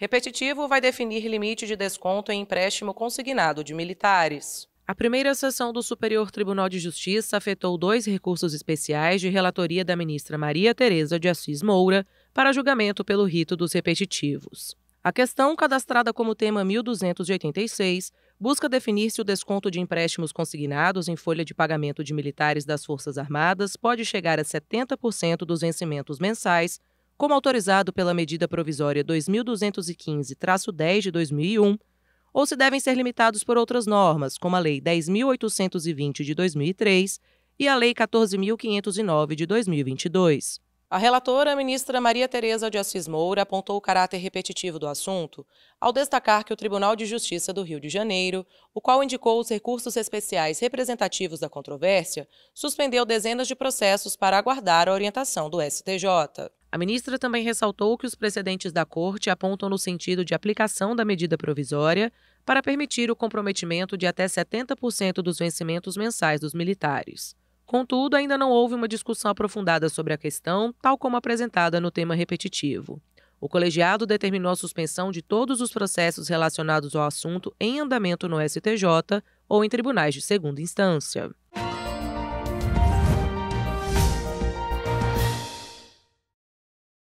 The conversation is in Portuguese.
Repetitivo vai definir limite de desconto em empréstimo consignado de militares. A primeira sessão do Superior Tribunal de Justiça afetou dois recursos especiais de relatoria da ministra Maria Tereza de Assis Moura para julgamento pelo rito dos repetitivos. A questão, cadastrada como tema 1286, busca definir se o desconto de empréstimos consignados em folha de pagamento de militares das Forças Armadas pode chegar a 70% dos vencimentos mensais como autorizado pela medida provisória 2215-10 de 2001, ou se devem ser limitados por outras normas, como a Lei 10.820 de 2003 e a Lei 14.509 de 2022. A relatora, a ministra Maria Tereza de Assis Moura, apontou o caráter repetitivo do assunto ao destacar que o Tribunal de Justiça do Rio de Janeiro, o qual indicou os recursos especiais representativos da controvérsia, suspendeu dezenas de processos para aguardar a orientação do STJ. A ministra também ressaltou que os precedentes da Corte apontam no sentido de aplicação da medida provisória para permitir o comprometimento de até 70% dos vencimentos mensais dos militares. Contudo, ainda não houve uma discussão aprofundada sobre a questão, tal como apresentada no tema repetitivo. O colegiado determinou a suspensão de todos os processos relacionados ao assunto em andamento no STJ ou em tribunais de segunda instância.